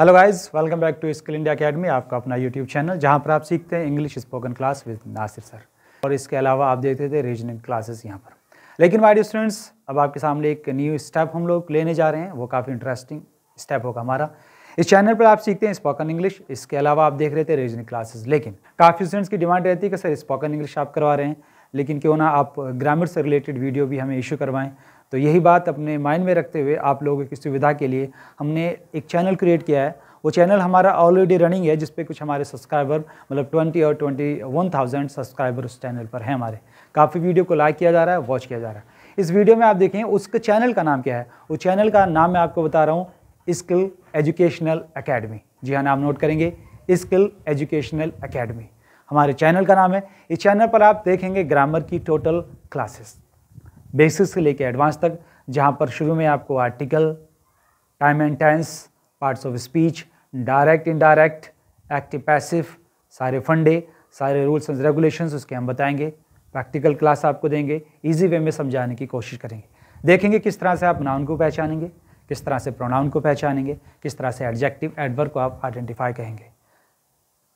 hello guys welcome back to skill India academy आपका अपना YouTube channel जहां पर आप सीखते हैं English spoken class with Nasir sir और इसके अलावा आप देखते थे रीजनल क्लासेस यहां पर लेकिन डियर स्टूडेंट्स अब आपके सामने एक न्यू स्टेप हम लोग लेने जा रहे हैं वो काफ़ी इंटरेस्टिंग स्टेप होगा हमारा इस चैनल पर आप सीखते हैं स्पोकन इंग्लिश इसके अलावा आप देख रहे थे रीजनल क्लासेस लेकिन काफ़ी स्टूडेंट्स की डिमांड रहती है कि सर स्पोकन इंग्लिश आप करवा रहे हैं लेकिन क्यों ना आप ग्रामर से रिलेटेड वीडियो भी हमें इशू करवाएं तो यही बात अपने माइंड में रखते हुए आप लोगों की सुविधा के लिए हमने एक चैनल क्रिएट किया है वो चैनल हमारा ऑलरेडी रनिंग है जिसपे कुछ हमारे सब्सक्राइबर मतलब 20 और 21,000 सब्सक्राइबर उस चैनल पर हैं हमारे काफ़ी वीडियो को लाइक किया जा रहा है वॉच किया जा रहा है इस वीडियो में आप देखें उसके चैनल का नाम क्या है वो चैनल का नाम मैं आपको बता रहा हूँ स्किल एजुकेशनल अकेडमी जी हाँ नाम नोट करेंगे स्किल एजुकेशनल अकेडमी हमारे चैनल का नाम है इस चैनल पर आप देखेंगे ग्रामर की टोटल क्लासेस बेसिस से लेकर एडवांस तक जहाँ पर शुरू में आपको article time and tense parts of speech direct indirect active passive सारे फंडे सारे रूल्स एंड रेगुलेशंस उसके हम बताएंगे प्रैक्टिकल क्लास आपको देंगे इजी वे में समझाने की कोशिश करेंगे देखेंगे किस तरह से आप नाउन को पहचानेंगे किस तरह से प्रोनाउन को पहचानेंगे किस तरह से एडजेक्टिव एडवर को आप आइडेंटिफाई कहेंगे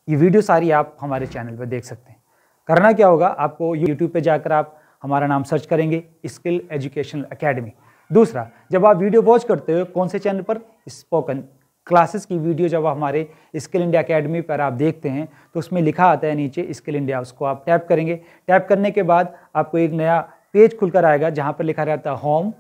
ये वीडियो सारी आप हमारे चैनल पर देख सकते हैं करना क्या होगा आपको यूट्यूब पर जाकर आप हमारा नाम सर्च करेंगे स्किल एजुकेशनल अकेडमी दूसरा जब आप वीडियो वॉच करते हो कौन से चैनल पर स्पोकन क्लासेस की वीडियो जब हमारे स्किल इंडिया अकेडमी पर आप देखते हैं तो उसमें लिखा आता है नीचे स्किल इंडिया उसको आप टैप करेंगे टैप करने के बाद आपको एक नया पेज खुलकर आएगा जहाँ पर लिखा रहता है होम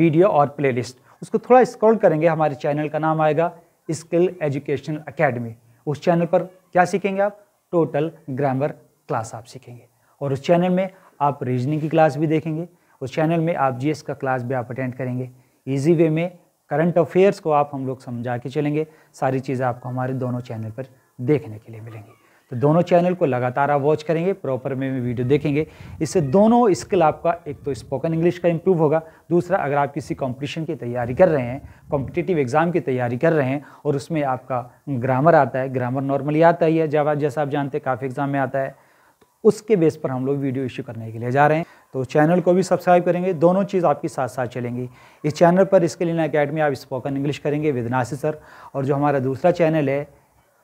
वीडियो और प्लेलिस्ट उसको थोड़ा स्क्रॉल करेंगे हमारे चैनल का नाम आएगा स्किल एजुकेशन अकेडमी उस चैनल पर क्या सीखेंगे आप टोटल ग्रामर क्लास आप सीखेंगे और उस चैनल में आप रीजनिंग की क्लास भी देखेंगे उस चैनल में आप जीएस का क्लास भी आप अटेंड करेंगे इजी वे में करंट अफेयर्स को आप हम लोग समझा के चलेंगे सारी चीज़ें आपको हमारे दोनों चैनल पर देखने के लिए मिलेंगी तो दोनों चैनल को लगातार आप वॉच करेंगे प्रॉपर में वीडियो देखेंगे इससे दोनों स्किल आपका एक तो स्पोकन इंग्लिश का इम्प्रूव होगा दूसरा अगर आप किसी कॉम्पिटिशन की तैयारी कर रहे हैं कॉम्पिटिटिव एग्ज़ाम की तैयारी कर रहे हैं और उसमें आपका ग्रामर आता है ग्रामर नॉर्मली आता ही है जब जैसा आप जानते हैं काफ़ी एग्ज़ाम में आता है उसके बेस पर हम लोग वीडियो इश्यू करने के लिए जा रहे हैं तो चैनल को भी सब्सक्राइब करेंगे दोनों चीज़ आपकी साथ साथ चलेंगी इस चैनल पर इसके लिए अकेडमी आप स्पोकन इंग्लिश करेंगे विद नासिर सर और जो हमारा दूसरा चैनल है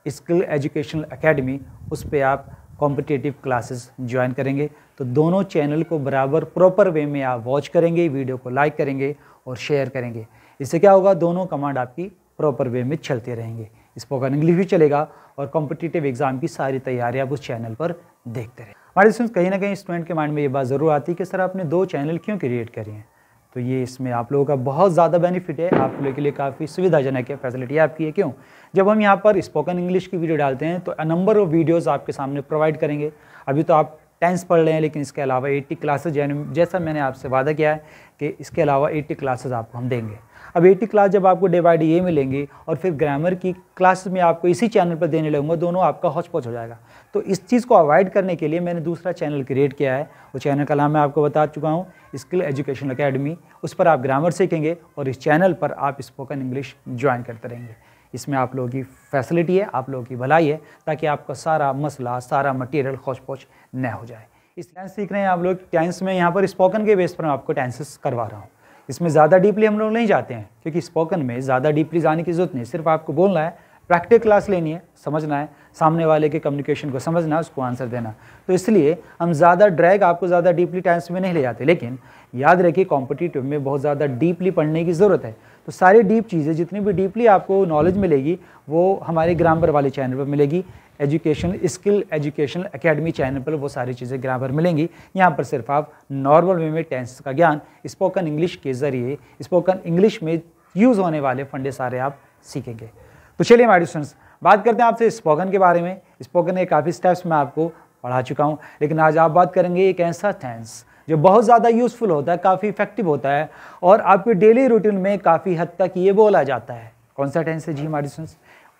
स्किल एजुकेशनल अकेडमी उस पर आप कॉम्पिटेटिव क्लासेस ज्वाइन करेंगे तो दोनों चैनल को बराबर प्रॉपर वे में आप वॉच करेंगे वीडियो को लाइक करेंगे और शेयर करेंगे इससे क्या होगा दोनों कमांड आपकी प्रॉपर वे में चलते रहेंगे स्पोकन इंग्लिश भी चलेगा और कॉम्पिटेटिव एग्ज़ाम की सारी तैयारी आप उस चैनल पर देखते रहे हमारे कहीं ना कहीं स्टूडेंट के माइंड में ये बात ज़रूर आती है कि सर आपने दो चैनल क्यों क्रिएट करी हैं तो ये इसमें आप लोगों का बहुत ज़्यादा बेनिफिट है आप लोगों के लिए काफ़ी सुविधाजनक है फैसिलिटी आपकी है क्यों जब हम यहाँ पर स्पोकन इंग्लिश की वीडियो डालते हैं तो नंबर ऑफ़ वीडियोज़ आपके सामने प्रोवाइड करेंगे अभी तो आप टेंस पढ़ रहे हैं लेकिन इसके अलावा 80 क्लासेज जैसा मैंने आपसे वादा किया है कि इसके अलावा 80 क्लासेज आपको हम देंगे अब 80 क्लास जब आपको डे बाई डे ये मिलेंगी और फिर ग्रामर की क्लासेज में आपको इसी चैनल पर देने लगूंगा दोनों आपका हौच हो जाएगा तो इस चीज़ को अवॉइड करने के लिए मैंने दूसरा चैनल क्रिएट किया है वो चैनल का नाम मैं आपको बता चुका हूँ स्किल एजुकेशन अकेडमी उस पर आप ग्रामर सीखेंगे और इस चैनल पर आप स्पोकन इंग्लिश ज्वाइन करते रहेंगे इसमें आप लोगों की फैसिलिटी है आप लोगों की भलाई है ताकि आपका सारा मसला सारा मटेरियल खोज पोच न हो जाए इस टेंस सीख रहे हैं आप लोग टेंस में यहाँ पर स्पोकन के बेस पर मैं आपको टेंसेस करवा रहा हूँ इसमें ज़्यादा डीपली हम लोग नहीं जाते हैं क्योंकि स्पोकन में ज़्यादा डीपली जाने की ज़रूरत नहीं सिर्फ आपको बोलना है प्रैक्टिकल क्लास लेनी है समझना है सामने वाले के कम्युनिकेशन को समझना उसको आंसर देना तो इसलिए हम ज़्यादा ड्रैग आपको ज़्यादा डीपली टाइम्स में नहीं ले जाते लेकिन याद रखिए कॉम्पिटिटिव में बहुत ज़्यादा डीपली पढ़ने की ज़रूरत है तो सारी डीप चीज़ें जितनी भी डीपली आपको नॉलेज मिलेगी वो हमारे ग्रामर वाले चैनल पर मिलेगी education skill educational academy channel पर वो सारी चीज़ें ग्रामर मिलेंगी यहाँ पर सिर्फ आप नॉर्मल वे में टेंस का ज्ञान स्पोकन इंग्लिश के ज़रिए स्पोकन इंग्लिश में यूज़ होने वाले फंडे सारे आप सीखेंगे तो चलिए माई स्टूडेंट्स बात करते हैं आपसे स्पोकन के बारे में स्पोकन के काफ़ी स्टेप्स मैं आपको पढ़ा चुका हूँ लेकिन आज आप बात करेंगे एक ऐसा टेंस जो बहुत ज़्यादा यूज़फुल होता है काफ़ी इफेक्टिव होता है और आपके डेली रूटीन में काफ़ी हद तक ये बोला जाता है कौन सा टेंस है जी हमारे सुन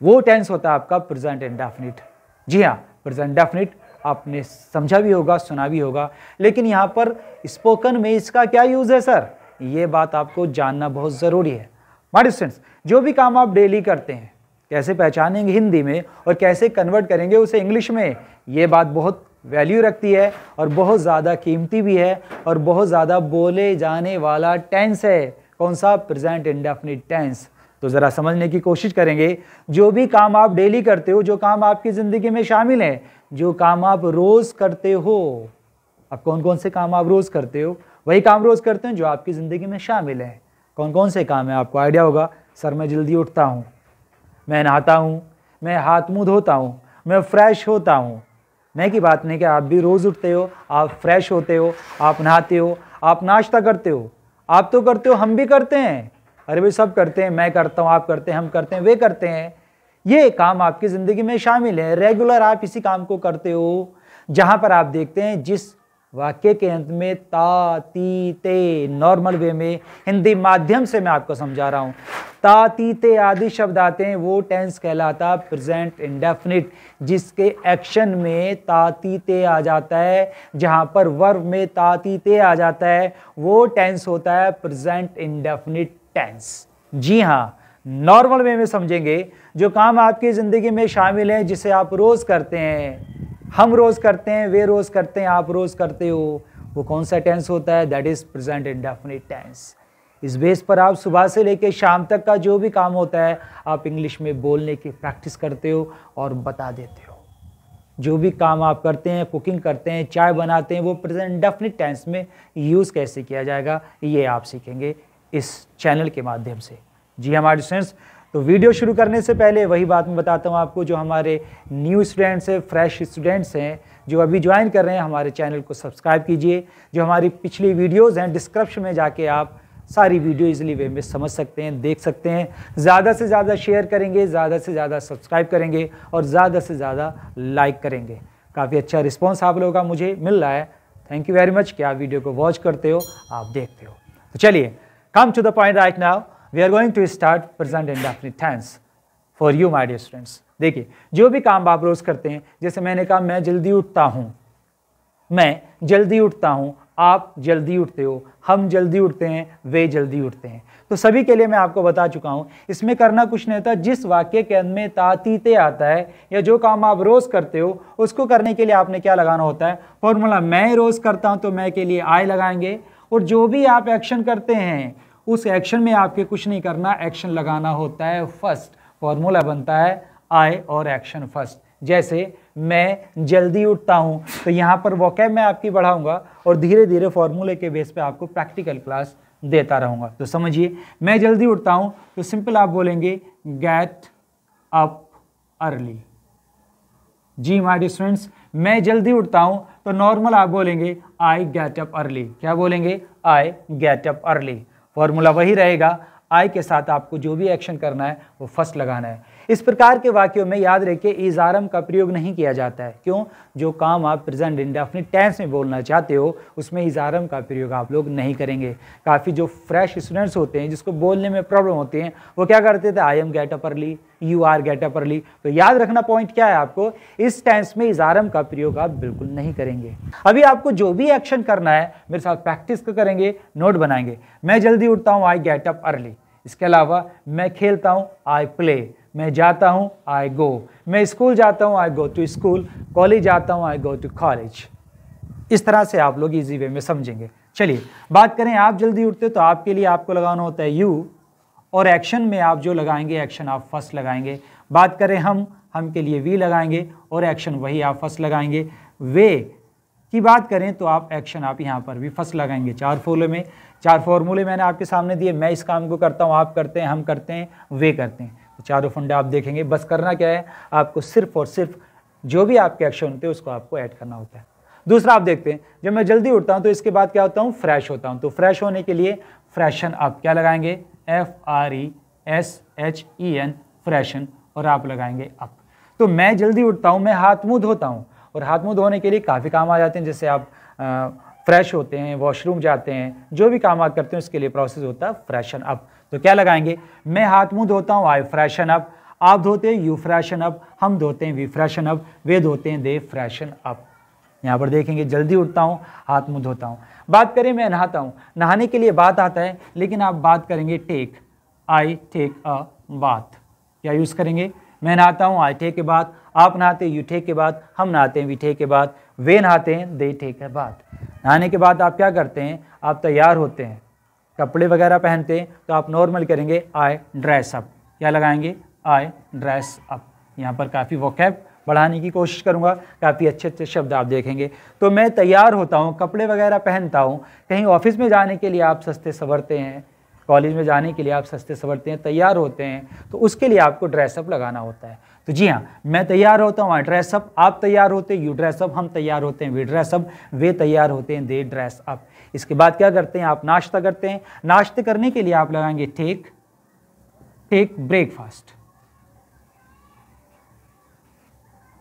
वो टेंस होता है आपका प्रेजेंट एंड डेफिनिट जी हाँ प्रेजेंट डेफिनिट आपने समझा भी होगा सुना भी होगा लेकिन यहाँ पर स्पोकन में इसका क्या यूज़ है सर ये बात आपको जानना बहुत ज़रूरी है हमारे स्टूडेंट्स जो भी काम आप डेली करते हैं कैसे पहचानेंगे हिंदी में और कैसे कन्वर्ट करेंगे उसे इंग्लिश में ये बात बहुत वैल्यू रखती है और बहुत ज़्यादा कीमती भी है और बहुत ज़्यादा बोले जाने वाला टेंस है कौन सा प्रेजेंट इंडेफिनिट टेंस तो ज़रा समझने की कोशिश करेंगे जो भी काम आप डेली करते हो जो काम आपकी ज़िंदगी में शामिल है जो काम आप रोज़ करते हो अब कौन कौन से काम आप रोज़ करते हो वही काम रोज़ करते हैं जो आपकी ज़िंदगी में शामिल है कौन कौन से काम है आपको आइडिया होगा सर मैं जल्दी उठता हूँ मैं नहाता हूँ मैं हाथ मुँह धोता हूँ मैं फ्रेश होता हूँ मैं की बात नहीं कि आप भी रोज़ उठते हो आप फ्रेश होते हो आप नहाते हो आप नाश्ता करते हो आप तो करते हो हम भी करते हैं अरे भाई सब करते हैं मैं करता हूँ आप करते हैं हम करते हैं वे करते हैं ये काम आपकी ज़िंदगी में शामिल है रेगुलर आप इसी काम को करते हो जहाँ पर आप देखते हैं जिस वाक्य के अंत में ता ती ते नॉर्मल वे में हिंदी माध्यम से मैं आपको समझा रहा हूँ ता ती ते आदि शब्द आते हैं वो टेंस कहलाता प्रेजेंट इंडेफिनिट जिसके एक्शन में ता ती ते आ जाता है जहाँ पर वर्ब में ता ती ते आ जाता है वो टेंस होता है प्रेजेंट इंडेफिनिट टेंस जी हाँ नॉर्मल वे में समझेंगे जो काम आपकी ज़िंदगी में शामिल है जिसे आप रोज़ करते हैं हम रोज़ करते हैं वे रोज़ करते हैं आप रोज़ करते हो वो कौन सा टेंस होता है that is present indefinite tense इस बेस पर आप सुबह से लेकर शाम तक का जो भी काम होता है आप इंग्लिश में बोलने की प्रैक्टिस करते हो और बता देते हो जो भी काम आप करते हैं कुकिंग करते हैं चाय बनाते हैं वो प्रेजेंट डेफिनिट टेंस में यूज़ कैसे किया जाएगा ये आप सीखेंगे इस चैनल के माध्यम से जी हमारे स्टूडेंट्स तो वीडियो शुरू करने से पहले वही बात मैं बताता हूँ आपको जो हमारे न्यू स्टूडेंट्स हैं फ्रेश स्टूडेंट्स हैं जो अभी ज्वाइन कर रहे हैं हमारे चैनल को सब्सक्राइब कीजिए जो हमारी पिछली वीडियोज़ हैं डिस्क्रिप्शन में जाके आप सारी वीडियो इजली वे में समझ सकते हैं देख सकते हैं ज़्यादा से ज़्यादा शेयर करेंगे ज़्यादा से ज़्यादा सब्सक्राइब करेंगे और ज़्यादा से ज़्यादा लाइक करेंगे काफ़ी अच्छा रिस्पॉन्स आप लोगों का मुझे मिल रहा है थैंक यू वेरी मच कि आप वीडियो को वॉच करते हो आप देखते हो तो चलिए come to the point right now we are going to start present indefinite tense for you my dear students देखिए जो भी काम आप रोज़ करते हैं जैसे मैंने कहा मैं जल्दी उठता हूँ मैं जल्दी उठता हूँ आप जल्दी उठते हो हम जल्दी उठते हैं वे जल्दी उठते हैं तो सभी के लिए मैं आपको बता चुका हूँ इसमें करना कुछ नहीं होता जिस वाक्य के अंत में तातीते आता है या जो काम आप रोज़ करते हो उसको करने के लिए आपने क्या लगाना होता है फॉर्मूला मैं रोज़ करता हूँ तो मैं के लिए आय लगाएंगे और जो भी आप एक्शन करते हैं उस एक्शन में आपके कुछ नहीं करना एक्शन लगाना होता है फर्स्ट फॉर्मूला बनता है आई और एक्शन फर्स्ट जैसे मैं जल्दी उठता हूँ तो यहाँ पर वॉकैब मैं आपकी बढ़ाऊँगा और धीरे धीरे फॉर्मूले के बेस पे आपको प्रैक्टिकल क्लास देता रहूँगा तो समझिए मैं जल्दी उठता हूँ तो सिंपल आप बोलेंगे गेट अप अर्ली जी माय स्टूडेंट्स मैं जल्दी उठता हूँ तो नॉर्मल आप बोलेंगे आई गेट अप अर्ली क्या बोलेंगे I get up early formula वही रहेगा आई के साथ आपको जो भी एक्शन करना है वो फर्स्ट लगाना है इस प्रकार के वाक्यों में याद रखिए इजारम का प्रयोग नहीं किया जाता है क्यों जो काम आप प्रेजेंट इंडेफिनिट टेंस में बोलना चाहते हो उसमें इजारम का प्रयोग आप लोग नहीं करेंगे काफ़ी जो फ्रेश स्टूडेंट्स होते हैं जिसको बोलने में प्रॉब्लम होती हैं वो क्या करते थे I am get up early you are get up early तो याद रखना पॉइंट क्या है आपको इस टेंस में इजारम का प्रयोग आप बिल्कुल नहीं करेंगे अभी आपको जो भी एक्शन करना है मेरे साथ प्रैक्टिस करेंगे नोट बनाएंगे मैं जल्दी उठता हूँ आई गेट अप अर्ली इसके अलावा मैं खेलता हूँ आई प्ले मैं जाता हूँ आई गो मैं स्कूल जाता हूँ I go to school college जाता हूँ आई गो टू कॉलेज इस तरह से आप लोग इजी वे में समझेंगे चलिए बात करें आप जल्दी उठते हो तो आपके लिए आपको लगाना होता है यू और एक्शन में आप जो लगाएंगे एक्शन आप फर्स्ट लगाएंगे बात करें हम हम के लिए वी लगाएंगे और एक्शन वही आप फर्स्ट लगाएंगे वे की बात करें तो आप एक्शन आप यहाँ पर भी फर्स्ट लगाएंगे चार फॉर्मूले में चार फॉर्मूले मैंने आपके सामने दिए मैं इस काम को करता हूँ आप करते हैं हम करते हैं वे करते हैं तो चारों फंडे आप देखेंगे बस करना क्या है आपको सिर्फ और सिर्फ जो भी आपके एक्शन होते हैं उसको आपको ऐड करना होता है दूसरा आप देखते हैं जब मैं जल्दी उठता हूँ तो इसके बाद क्या होता हूँ फ्रेश होता हूँ तो फ्रेश होने के लिए फ्रेशन आप क्या लगाएंगे F R E S H E N freshen और आप लगाएंगे अप तो मैं जल्दी उठता हूँ मैं हाथ मुँह धोता हूँ और हाथ मुँह धोने के लिए काफ़ी काम आ जाते हैं जैसे आप फ्रेश होते हैं वॉशरूम जाते हैं जो भी काम आप करते हैं उसके लिए प्रोसेस होता है फ्रेशन अप तो क्या लगाएंगे मैं हाथ मुँह धोता हूँ आई फ्रेशन अप आप धोते हैं यू फ्रेशन अप हम धोते हैं वी फ्रेशन अप वे धोते हैं दे फ्रेशन अप यहाँ पर देखेंगे जल्दी उठता हूँ हाथ मुँह धोता हूँ बात करें मैं नहाता हूँ नहाने के लिए बात आता है लेकिन आप बात करेंगे टेक आई टेक अ बात क्या यूज़ करेंगे मैं नहाता हूँ आई टेक के बाद आप नहाते यू टेक के बाद हम नहाते हैं वी टेक के बाद वे नहाते हैं दे टेक के बात नहाने के बाद आप क्या करते हैं आप तैयार होते हैं कपड़े वगैरह पहनते हैं तो आप नॉर्मल करेंगे आई ड्रेस अप क्या लगाएंगे आई ड्रेस अप यहाँ पर काफ़ी वोकैब बढ़ाने की कोशिश करूँगा काफ़ी अच्छे अच्छे शब्द आप देखेंगे तो मैं तैयार होता हूँ कपड़े वगैरह पहनता हूँ कहीं ऑफिस में जाने के लिए आप सस्ते संवरते हैं कॉलेज में जाने के लिए आप सस्ते संवरते हैं तैयार होते हैं तो उसके लिए आपको ड्रेसअप लगाना होता है तो जी हाँ मैं तैयार होता हूँ ड्रेसअप आप तैयार होते हैं यू ड्रेसअप हम तैयार होते हैं वी ड्रेसअप वे तैयार होते हैं दे ड्रेसअप इसके बाद क्या करते हैं आप नाश्ता करते हैं नाश्ते करने के लिए आप लगाएंगे टेक टेक ब्रेकफास्ट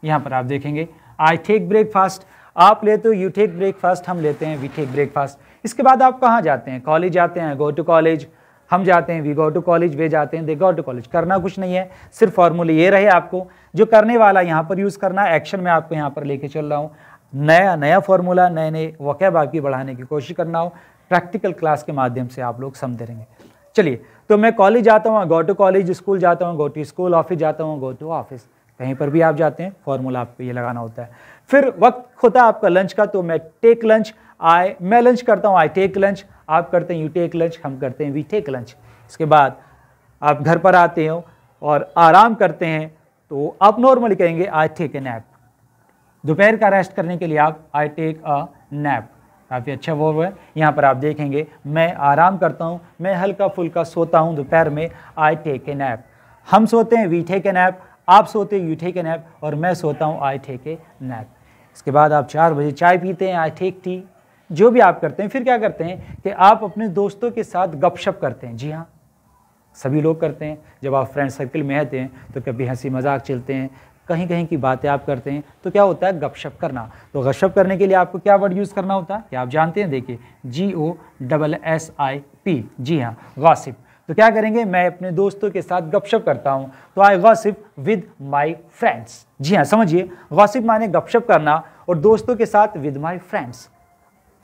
यहाँ पर आप देखेंगे आई टेक ब्रेकफास्ट आप लेते हो यू टेक ब्रेकफास्ट हम लेते हैं वी टेक ब्रेकफास्ट इसके बाद आप कहाँ जाते हैं कॉलेज जाते हैं गो टू कॉलेज हम जाते हैं वी गो टू कॉलेज वे जाते हैं दे गो टू कॉलेज करना कुछ नहीं है सिर्फ फॉर्मूले ये रहे आपको जो करने वाला यहाँ पर यूज़ करना एक्शन में आपको यहाँ पर लेके चल रहा हूँ नया नया फॉर्मूला नए नए वकैब आपकी बढ़ाने की कोशिश करना हो प्रैक्टिकल क्लास के माध्यम से आप लोग समझ रहेंगे चलिए तो मैं कॉलेज जाता हूँ गो टू कॉलेज स्कूल जाता हूँ गो टू स्कूल ऑफिस जाता हूँ गो टू ऑफिस कहीं पर भी आप जाते हैं फॉर्मूला आपको ये लगाना होता है फिर वक्त होता है आपका लंच का तो मैं टेक लंच आई मैं लंच करता हूँ आई टेक लंच आप करते हैं यू टेक लंच हम करते हैं वी टेक लंच इसके बाद आप घर पर आते हो और आराम करते हैं तो आप नॉर्मली कहेंगे आई टेक ए नैप दोपहर का रेस्ट करने के लिए आप आई टेक अ नैप काफ़ी अच्छा वो है यहाँ पर आप देखेंगे मैं आराम करता हूँ मैं हल्का फुल्का सोता हूँ दोपहर में आई टेक ए नैप हम सोते हैं वी टेक ए नैप आप सोते यू टेक ए नैप और मैं सोता हूँ आई टेक ए नैप इसके बाद आप चार बजे चाय पीते हैं आई टेक टी जो भी आप करते हैं फिर क्या करते हैं कि आप अपने दोस्तों के साथ गपशप करते हैं जी हाँ सभी लोग करते हैं जब आप फ्रेंड सर्कल में रहते हैं तो कभी हंसी मजाक चलते हैं कहीं कहीं की बातें आप करते हैं तो क्या होता है गपशप करना तो गपशप करने के लिए आपको क्या वर्ड यूज़ करना होता है क्या आप जानते हैं देखिए G O double S I P G हाँ गॉसिप तो क्या करेंगे मैं अपने दोस्तों के साथ गपशप करता हूँ तो I gossip with my friends जी हाँ समझिए गॉसिप माने गपशप करना और दोस्तों के साथ विद माई फ्रेंड्स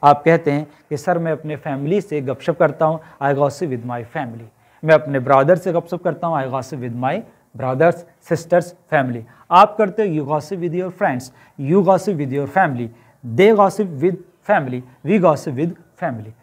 आप कहते हैं कि सर मैं अपने फैमिली से गपशप करता हूँ I gossip with my family मैं अपने ब्रादर से गपशप करता हूँ I gossip with my brothers sisters family आप करते हो you gossip with your friends you gossip with your family they gossip with family we gossip with family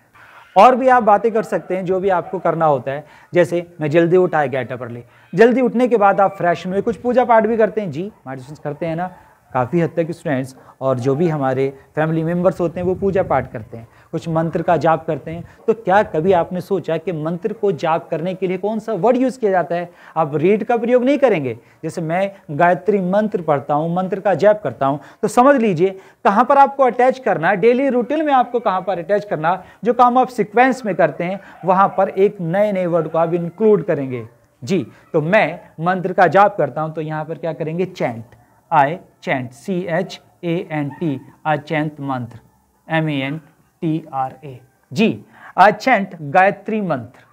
और भी आप बातें कर सकते हैं जो भी आपको करना होता है जैसे मैं जल्दी उठा गेटअप ले जल्दी उठने के बाद आप फ्रेश में कुछ पूजा पाठ भी करते हैं जी मेडिटेशन करते हैं ना काफ़ी हद तक स्टूडेंट्स और जो भी हमारे फैमिली मेम्बर्स होते हैं वो पूजा पाठ करते हैं कुछ मंत्र का जाप करते हैं तो क्या कभी आपने सोचा कि मंत्र को जाप करने के लिए कौन सा वर्ड यूज़ किया जाता है आप रीड का प्रयोग नहीं करेंगे जैसे मैं गायत्री मंत्र पढ़ता हूँ मंत्र का जाप करता हूँ तो समझ लीजिए कहाँ पर आपको अटैच करना है डेली रूटीन में आपको कहाँ पर अटैच करना जो काम आप सिक्वेंस में करते हैं वहाँ पर एक नए नए वर्ड को आप इंक्लूड करेंगे जी तो मैं मंत्र का जाप करता हूँ तो यहाँ पर क्या करेंगे chant I chant C H A N T I chant mantra M A N T R A जी अचेंट गायत्री मंत्र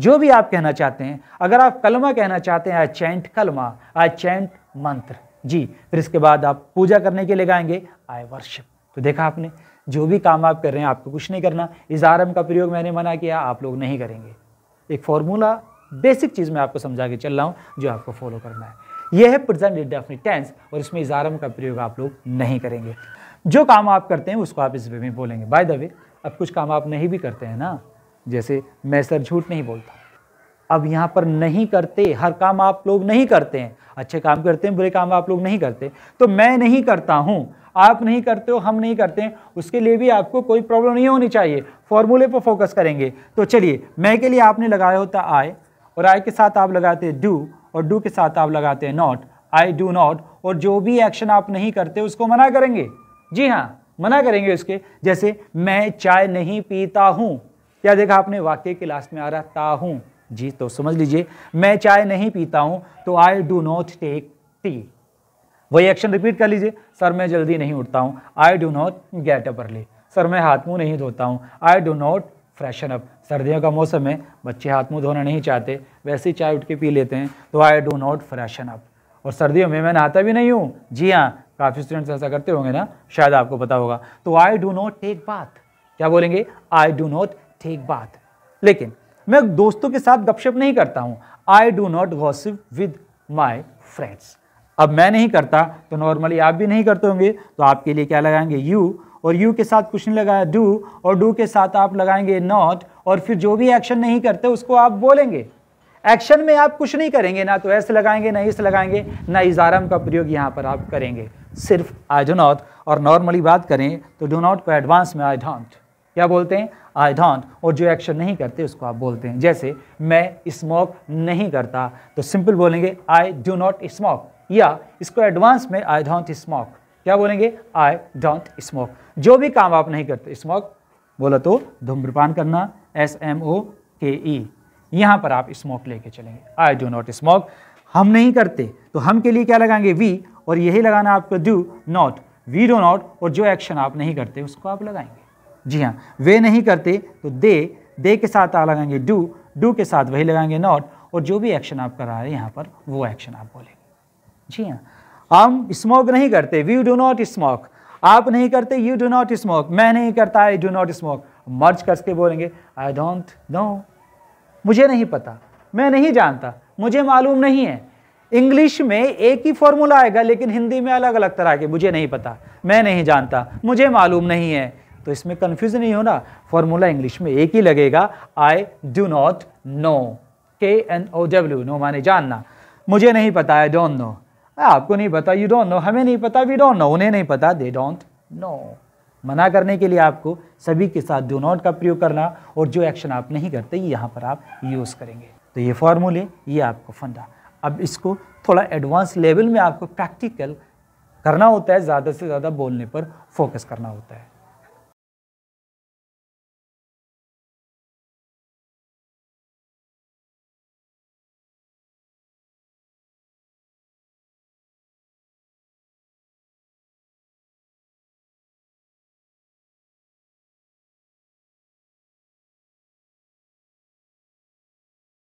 जो भी आप कहना चाहते हैं अगर आप कलमा कहना चाहते हैं अचेंट कलमा अचेंट मंत्र जी फिर इसके बाद आप पूजा करने के लिए गाएंगे आई वर्शिप तो देखा आपने जो भी काम आप कर रहे हैं आपको कुछ नहीं करना इजारम का प्रयोग मैंने मना किया आप लोग नहीं करेंगे एक फॉर्मूला बेसिक चीज़ मैं आपको समझा के चल रहा हूँ जो आपको फॉलो करना है यह है प्रेजेंट डेफिनेट टेंस और इसमें इजारम का प्रयोग आप लोग नहीं करेंगे जो काम आप करते हैं उसको आप इस वे में बोलेंगे बाय द वे अब कुछ काम आप नहीं भी करते हैं ना जैसे मैं सर झूठ नहीं बोलता अब यहाँ पर नहीं करते हर काम आप लोग नहीं करते हैं अच्छे काम करते हैं बुरे काम आप लोग नहीं करते तो मैं नहीं करता हूँ आप नहीं करते हो हम नहीं करते हैं उसके लिए भी आपको कोई प्रॉब्लम नहीं होनी चाहिए फॉर्मूले पर फोकस करेंगे तो चलिए मैं के लिए आपने लगाया होता आय और आय के साथ आप लगाते हैं डू और डू के साथ आप लगाते हैं नॉट आई डू नॉट और जो भी एक्शन आप नहीं करते उसको मना करेंगे जी हाँ मना करेंगे उसके जैसे मैं चाय नहीं पीता हूँ क्या देखा आपने वाक्य के लास्ट में आ रहा ता हूँ जी तो समझ लीजिए मैं चाय नहीं पीता हूँ तो I do not take tea वही एक्शन रिपीट कर लीजिए सर मैं जल्दी नहीं उठता हूँ I do not get up early sir मैं हाथ मुँह नहीं धोता हूँ I do not freshen up सर्दियों का मौसम है बच्चे हाथ मुँह धोना नहीं चाहते वैसे ही चाय उठ के पी लेते हैं तो I do not freshen up और सर्दियों में मैं नहाता भी नहीं हूँ जी हाँ काफ़ी स्टूडेंट्स ऐसा करते होंगे ना शायद आपको पता होगा तो I do not take bath क्या बोलेंगे I do not take bath लेकिन मैं दोस्तों के साथ गपशप नहीं करता हूँ I do not gossip with my friends अब मैं नहीं करता तो नॉर्मली आप भी नहीं करते होंगे तो आपके लिए क्या लगाएंगे यू और यू के साथ कुछ नहीं लगाया डू और डू के साथ आप लगाएंगे नॉट और फिर जो भी एक्शन नहीं करते उसको आप बोलेंगे एक्शन में आप कुछ नहीं करेंगे ना तो ऐसे लगाएंगे ना इस लगाएंगे ना इजारम का प्रयोग यहाँ पर आप करेंगे सिर्फ आई डो नॉट और नॉर्मली बात करें तो डो नॉट को एडवांस में आई डोंट क्या बोलते हैं आई डोंट और जो एक्शन नहीं करते उसको आप बोलते हैं जैसे मैं स्मोक नहीं करता तो सिंपल बोलेंगे आई डो नॉट स्मोक या इसको एडवांस में आई डोंट स्मोक क्या बोलेंगे आई डोंट स्मोक जो भी काम आप नहीं करते स्मोक बोला तो धूम्रपान करना एस एम ओ के ई यहाँ पर आप स्मोक लेके चलेंगे आई डो नॉट स्मोक हम नहीं करते तो हम के लिए क्या लगाएंगे वी और यही लगाना आपको do not we do not और जो एक्शन आप नहीं करते उसको आप लगाएंगे जी हाँ वे नहीं करते तो दे दे के साथ आप लगाएंगे डू डू के साथ वही लगाएंगे नॉट और जो भी एक्शन आप करा रहे हैं यहाँ पर वो एक्शन आप बोलेंगे जी हाँ हम स्मोक नहीं करते वी डू नॉट स्मोक आप नहीं करते यू डू नॉट स्मोक मैं नहीं करता I do not smoke merge करके बोलेंगे आई डोंट नो मुझे नहीं पता मैं नहीं जानता मुझे मालूम नहीं है इंग्लिश में एक ही फॉर्मूला आएगा लेकिन हिंदी में अलग अलग तरह के मुझे नहीं पता मैं नहीं जानता मुझे मालूम नहीं है तो इसमें कन्फ्यूज नहीं होना फॉर्मूला इंग्लिश में एक ही लगेगा I do not know K N O W know माने जानना मुझे नहीं पता आई डोंट नो आपको नहीं पता यू डोंट नो हमें नहीं पता वी डोंट नो उन्हें नहीं पता दे डोंट नो मना करने के लिए आपको सभी के साथ डो नॉट का प्रयोग करना और जो एक्शन आप नहीं करते यहाँ पर आप यूज़ करेंगे तो ये फॉर्मूले ये आपको फंडा अब इसको थोड़ा एडवांस लेवल में आपको प्रैक्टिकल करना होता है ज़्यादा से ज़्यादा बोलने पर फोकस करना होता है